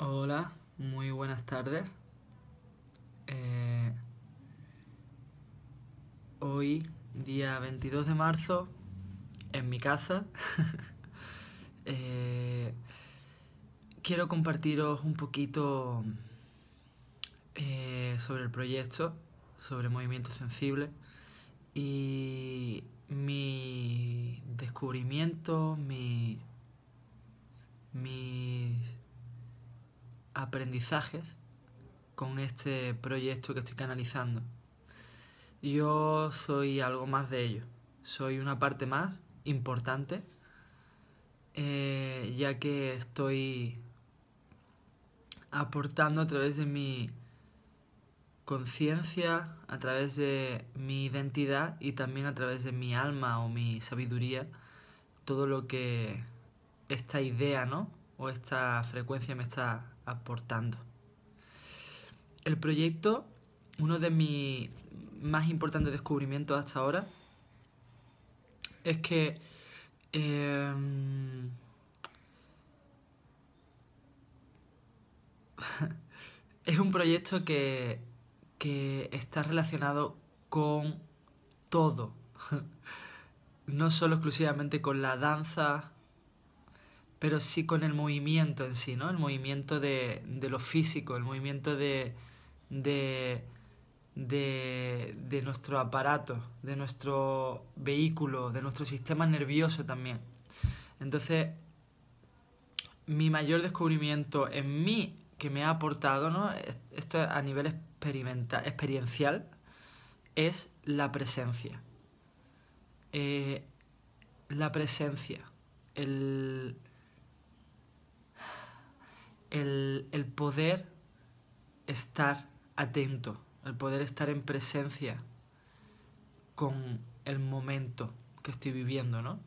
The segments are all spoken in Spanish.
Hola, muy buenas tardes. Eh, hoy, día 22 de marzo, en mi casa, eh, quiero compartiros un poquito eh, sobre el proyecto, sobre movimiento sensible y mi descubrimiento, mi aprendizajes con este proyecto que estoy canalizando. Yo soy algo más de ello, soy una parte más importante, eh, ya que estoy aportando a través de mi conciencia, a través de mi identidad y también a través de mi alma o mi sabiduría, todo lo que esta idea, ¿no? O esta frecuencia me está aportando. El proyecto, uno de mis más importantes descubrimientos hasta ahora, es que em, es un proyecto que, que está relacionado con todo, no solo exclusivamente con la danza, pero sí con el movimiento en sí, ¿no? El movimiento de, lo físico, el movimiento de, de, nuestro aparato, de nuestro vehículo, de nuestro sistema nervioso también. Entonces, mi mayor descubrimiento en mí que me ha aportado, ¿no? Esto a nivel experiencial, es la presencia. Eh, la presencia. El, el, poder estar atento, el poder estar en presencia con el momento que estoy viviendo, ¿no?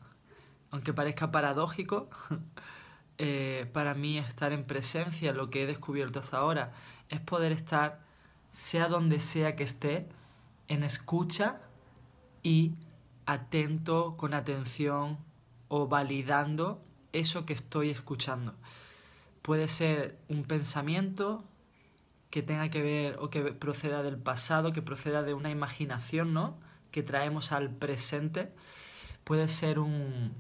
Aunque parezca paradójico, eh, para mí estar en presencia, lo que he descubierto hasta ahora, es poder estar, sea donde sea que esté, en escucha y atento, con atención o validando eso que estoy escuchando puede ser un pensamiento que tenga que ver o que proceda del pasado, que proceda de una imaginación, ¿no? Que traemos al presente. Puede ser un,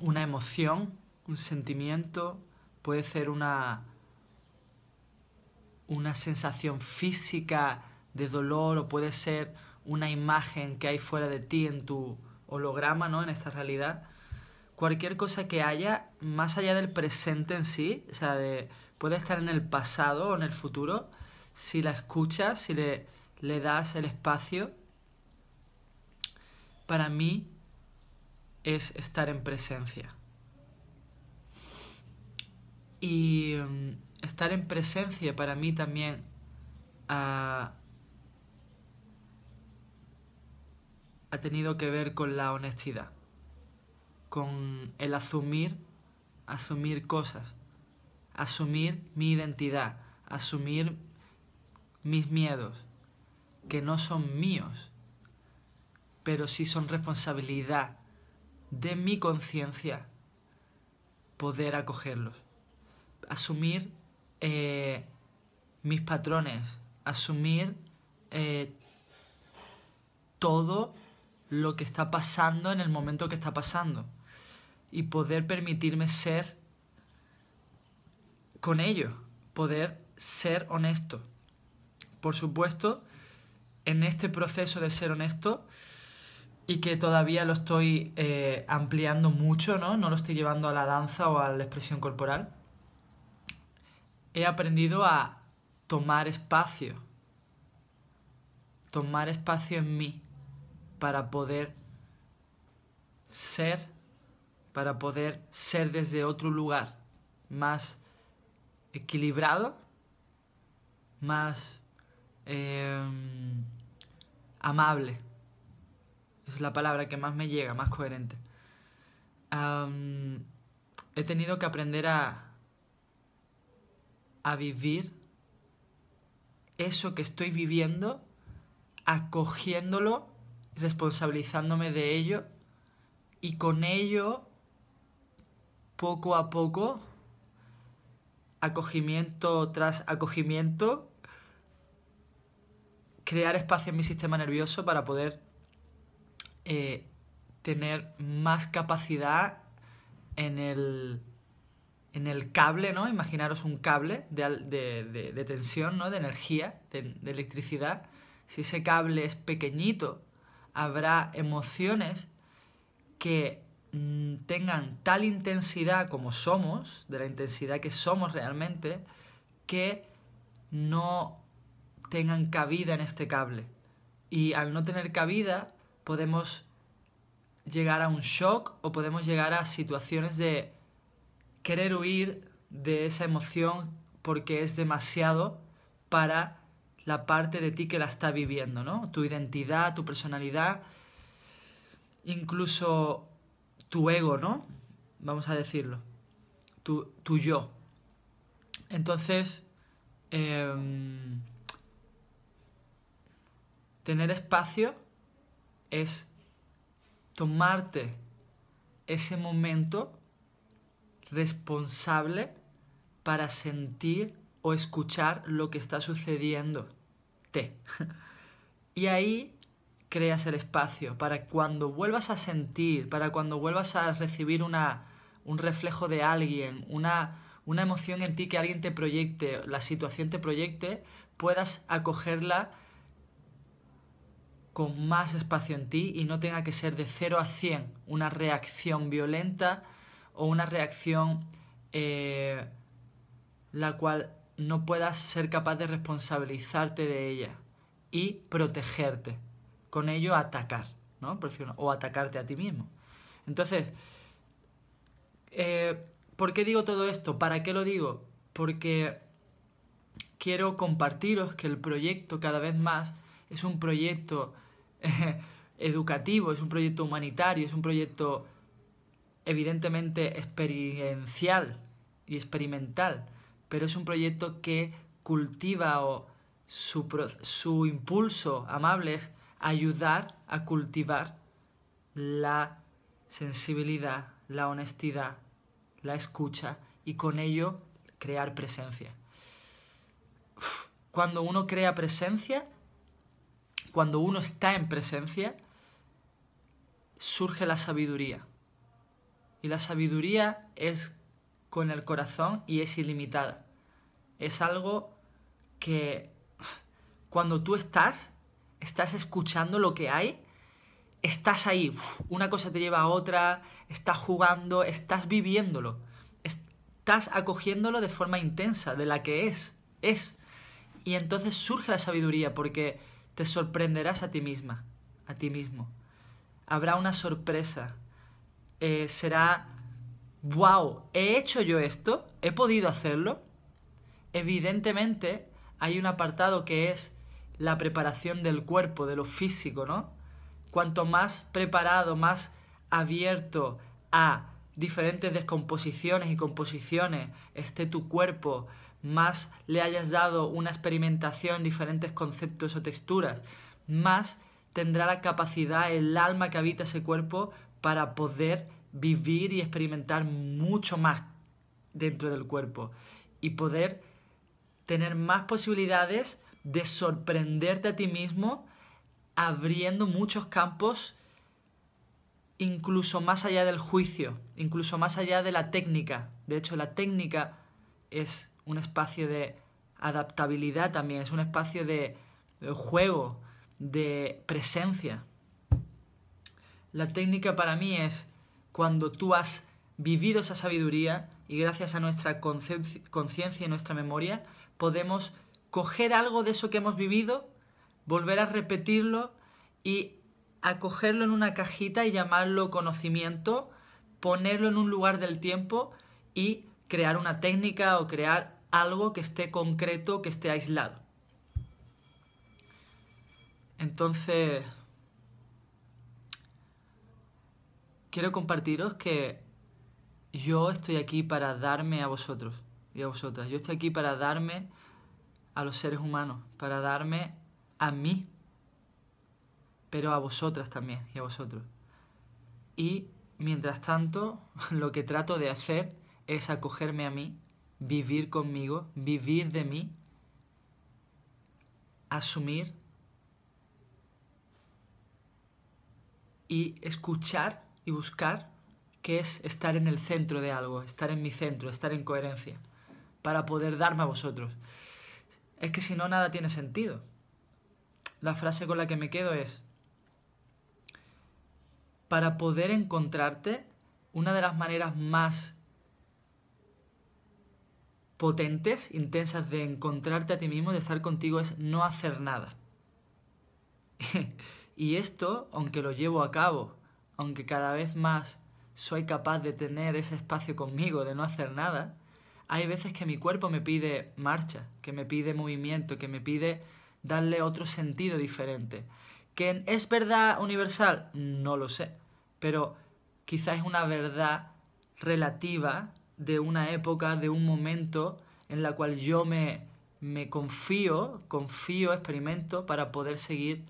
una emoción, un sentimiento, puede ser una, una sensación física de dolor o puede ser una imagen que hay fuera de ti en tu holograma, ¿no? En esta realidad. Cualquier cosa que haya más allá del presente en sí, o sea, puede estar en el pasado o en el futuro, si la escuchas, si le, das el espacio, para mí es estar en presencia. Y mm, estar en presencia para mí también ah, ha tenido que ver con la honestidad, con el asumir asumir cosas, asumir mi identidad, asumir mis miedos, que no son míos, pero sí son responsabilidad de mi conciencia poder acogerlos. Asumir eh, mis patrones, asumir eh, todo lo que está pasando en el momento que está pasando y poder permitirme ser con ello. poder ser honesto. Por supuesto, en este proceso de ser honesto y que todavía lo estoy eh, ampliando mucho, ¿no? No lo estoy llevando a la danza o a la expresión corporal. He aprendido a tomar espacio. Tomar espacio en mí para poder ser para poder ser desde otro lugar más equilibrado, más em, amable. Es la palabra que más me llega, más coherente. he tenido que aprender a, a vivir eso que estoy viviendo, acogiéndolo, responsabilizándome de ello y con ello poco a poco, acogimiento tras acogimiento, crear espacio en mi sistema nervioso para poder eh, tener más capacidad en el, en el cable, ¿no? Imaginaros un cable de, de tensión, ¿no? De energía, de, electricidad. Si ese cable es pequeñito, habrá emociones que Mm, tengan tal intensidad como somos, de la intensidad que somos realmente, que no tengan cabida en este cable. Y al no tener cabida, podemos llegar a un shock o podemos llegar a situaciones de querer huir de esa emoción porque es demasiado para la parte de ti que la está viviendo, ¿no? Tu identidad, tu personalidad, incluso tu ego, ¿no? Vamos a decirlo. Tu, yo. Entonces, em, tener espacio es tomarte ese momento responsable para sentir o escuchar lo que está sucediendo. Te. Y ahí creas el espacio para cuando vuelvas a sentir, para cuando vuelvas a recibir un reflejo de alguien, una, emoción en ti que alguien te proyecte, la situación te proyecte, puedas acogerla con más espacio en ti y no tenga que ser de 0 a 100 una reacción violenta o una reacción eh, la cual no puedas ser capaz de responsabilizarte de ella y protegerte con ello atacar, ¿no? O atacarte a ti mismo. Entonces, eh, ¿por qué digo todo esto? ¿Para qué lo digo? Porque quiero compartiros que el proyecto cada vez más es un proyecto eh, educativo, es un proyecto humanitario, es un proyecto evidentemente experiencial y experimental, pero es un proyecto que cultiva su, impulso amables ayudar a cultivar la sensibilidad, la honestidad, la escucha y con ello crear presencia. Cuando uno crea presencia, cuando uno está en presencia, surge la sabiduría. Y la sabiduría es con el corazón y es ilimitada. Es algo que cuando tú estás, estás escuchando lo que hay, estás ahí, una cosa te lleva a otra, estás jugando, estás viviéndolo, estás acogiéndolo de forma intensa, de la que es, es. Y entonces surge la sabiduría porque te sorprenderás a ti misma, a ti mismo. Habrá una sorpresa. Eh, será, wow, ¿he hecho yo esto? ¿He podido hacerlo? Evidentemente hay un apartado que es la preparación del cuerpo, de lo físico, ¿no? Cuanto más preparado, más abierto a diferentes descomposiciones y composiciones esté tu cuerpo, más le hayas dado una experimentación en diferentes conceptos o texturas, más tendrá la capacidad, el alma que habita ese cuerpo para poder vivir y experimentar mucho más dentro del cuerpo y poder tener más posibilidades de sorprenderte a ti mismo abriendo muchos campos incluso más allá del juicio, incluso más allá de la técnica. De hecho, la técnica es un espacio de adaptabilidad también, es un espacio de juego, de presencia. La técnica para mí es cuando tú has vivido esa sabiduría y gracias a nuestra conciencia y nuestra memoria podemos coger algo de eso que hemos vivido, volver a repetirlo y acogerlo en una cajita y llamarlo conocimiento, ponerlo en un lugar del tiempo y crear una técnica o crear algo que esté concreto, que esté aislado. Entonces, quiero compartiros que yo estoy aquí para darme a vosotros y a vosotras. Yo estoy aquí para darme a los seres humanos, para darme a mí, pero a vosotras también y a vosotros. Y mientras tanto, lo que trato de hacer es acogerme a mí, vivir conmigo, vivir de mí, asumir y escuchar y buscar qué es estar en el centro de algo, estar en mi centro, estar en coherencia, para poder darme a vosotros. Es que si no, nada tiene sentido. La frase con la que me quedo es, para poder encontrarte, una de las maneras más potentes, intensas de encontrarte a ti mismo, de estar contigo, es no hacer nada. y esto, aunque lo llevo a cabo, aunque cada vez más soy capaz de tener ese espacio conmigo, de no hacer nada, hay veces que mi cuerpo me pide marcha, que me pide movimiento, que me pide darle otro sentido diferente. ¿Que es verdad universal? No lo sé, pero quizás es una verdad relativa de una época, de un momento en la cual yo me, me confío, confío, experimento para poder seguir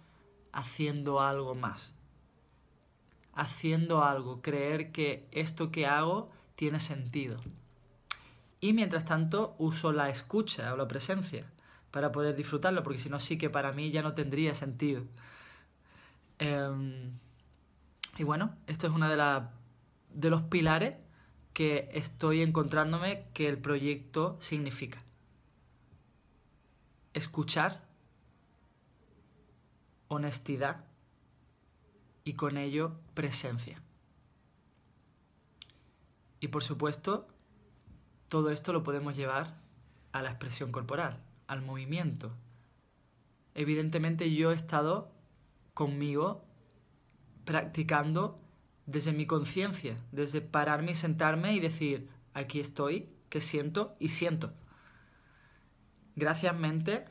haciendo algo más. Haciendo algo, creer que esto que hago tiene sentido y mientras tanto uso la escucha o la presencia para poder disfrutarlo, porque si no sí que para mí ya no tendría sentido. Em, y bueno, esto es uno de, de los pilares que estoy encontrándome que el proyecto significa. Escuchar, honestidad y con ello presencia. Y por supuesto, todo esto lo podemos llevar a la expresión corporal, al movimiento. Evidentemente yo he estado conmigo practicando desde mi conciencia, desde pararme y sentarme y decir, aquí estoy, que siento y siento. Gracias mente,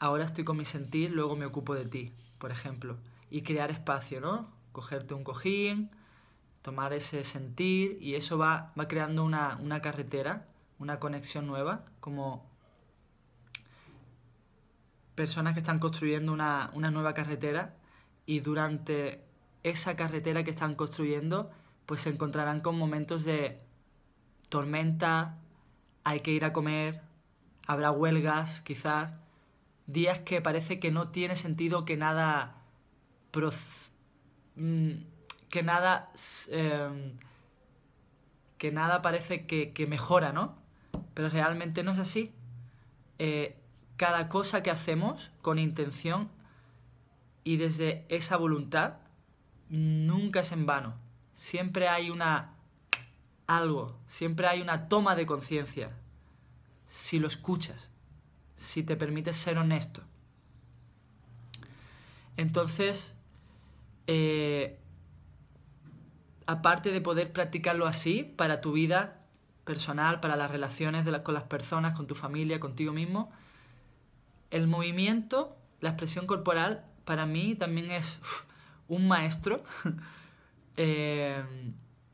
ahora estoy con mi sentir, luego me ocupo de ti, por ejemplo. Y crear espacio, ¿no? Cogerte un cojín, tomar ese sentir y eso va, creando una, carretera, una conexión nueva, como personas que están construyendo una, nueva carretera y durante esa carretera que están construyendo, pues se encontrarán con momentos de tormenta, hay que ir a comer, habrá huelgas quizás, días que parece que no tiene sentido que nada... Mm, que nada, em, que nada parece que, mejora, ¿no? Pero realmente no es así. Eh, cada cosa que hacemos con intención y desde esa voluntad nunca es en vano. Siempre hay una algo, siempre hay una toma de conciencia. Si lo escuchas, si te permites ser honesto. Entonces, eh, aparte de poder practicarlo así para tu vida personal, para las relaciones con las personas, con tu familia, contigo mismo, el movimiento, la expresión corporal, para mí también es un maestro eh,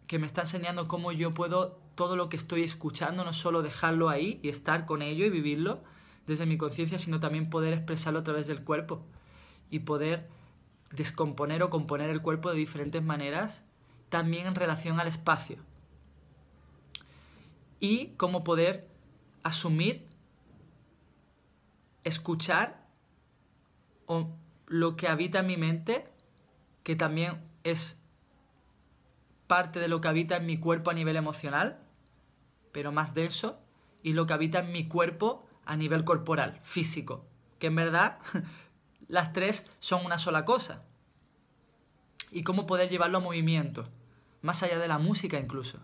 que me está enseñando cómo yo puedo todo lo que estoy escuchando, no solo dejarlo ahí y estar con ello y vivirlo desde mi conciencia, sino también poder expresarlo a través del cuerpo y poder descomponer o componer el cuerpo de diferentes maneras también en relación al espacio. Y cómo poder asumir, escuchar lo que habita en mi mente, que también es parte de lo que habita en mi cuerpo a nivel emocional, pero más de eso, y lo que habita en mi cuerpo a nivel corporal, físico, que en verdad las tres son una sola cosa. Y cómo poder llevarlo a movimiento más allá de la música incluso.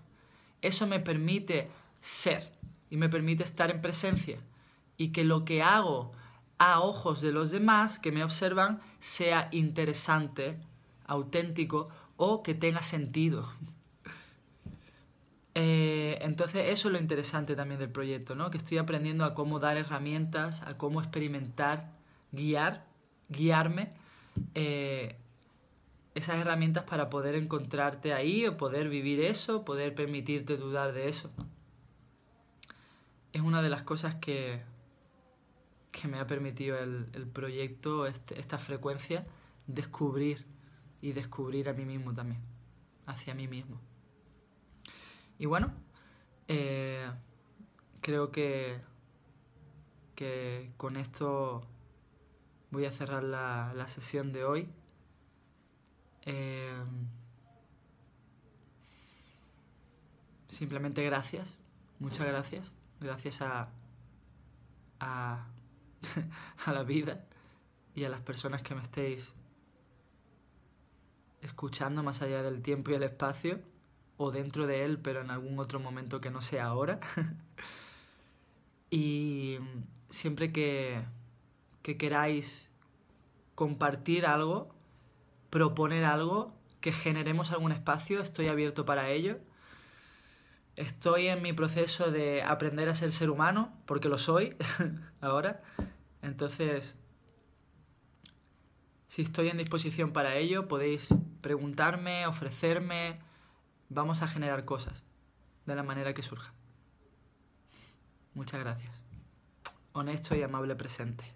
Eso me permite ser y me permite estar en presencia y que lo que hago a ojos de los demás que me observan sea interesante, auténtico o que tenga sentido. Eh, entonces eso es lo interesante también del proyecto, ¿no? que estoy aprendiendo a cómo dar herramientas, a cómo experimentar, guiar, guiarme eh, esas herramientas para poder encontrarte ahí o poder vivir eso, poder permitirte dudar de eso. Es una de las cosas que, que me ha permitido el, proyecto, este, esta frecuencia, descubrir y descubrir a mí mismo también, hacia mí mismo. Y bueno, eh, creo que, con esto voy a cerrar la, la sesión de hoy. Em, simplemente gracias, muchas gracias, gracias a, a, a la vida y a las personas que me estéis escuchando más allá del tiempo y el espacio, o dentro de él, pero en algún otro momento que no sea ahora. y siempre que, que queráis compartir algo, proponer algo, que generemos algún espacio, estoy abierto para ello. Estoy en mi proceso de aprender a ser ser humano, porque lo soy ahora. Entonces, si estoy en disposición para ello, podéis preguntarme, ofrecerme. Vamos a generar cosas de la manera que surja. Muchas gracias. Honesto y amable presente.